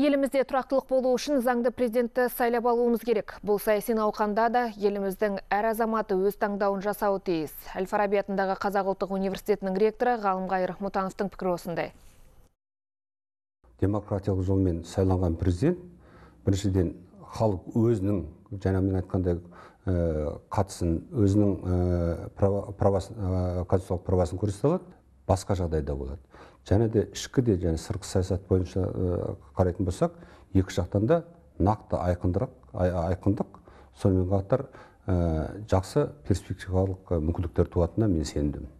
Елімізде тұрақтылық болу үшін заңды президентті сайлап алуымыз керек. Бұл саяси науқанда да еліміздің әр азаматы өз таңдауын жасауы тиіс. әл Қазағылтық Қазақ ұлттық университетінің ректоры Ғалымғайыр Мұтановтың пікірі осындай. Демократиялық жолмен сайланған президент біріншіден халық өзінің жаңа мен айтқандай э, қатысын өзінің э, правасын э, правасын көрсете басқа жағдайда болады және де ішкі де және сыртқы саясат бойынша қарайтын болсақ екі жақтан да нақты айқындырақ айқындық сонымен қатар жақсы перспективалық мүмкіндіктер туатынына мен сендім